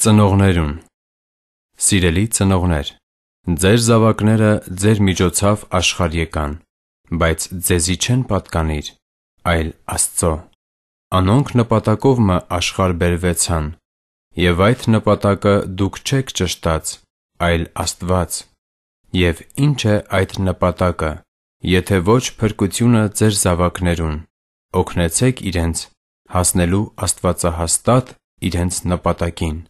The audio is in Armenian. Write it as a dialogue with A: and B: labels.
A: Ծնողներուն Սիրելի ծնողներ,
B: ձեր զավակները ձեր միջոցով աշխարհ եկան, բայց ձեզի չեն պատկանիր, այլ Աստծո։ Անոնք նպատակով մը աշխարհ բերվեցան, եւ այդ նպատակը դուք չեք ճշտած, այլ Աստված։ Եվ ի՞նչ է այդ նպատակը, եթե ոչ փրկությունը ձեր զավակներուն։ Օգնեցեք իրենց հասնելու Աստվածահաստատ
A: իրենց նպատակին։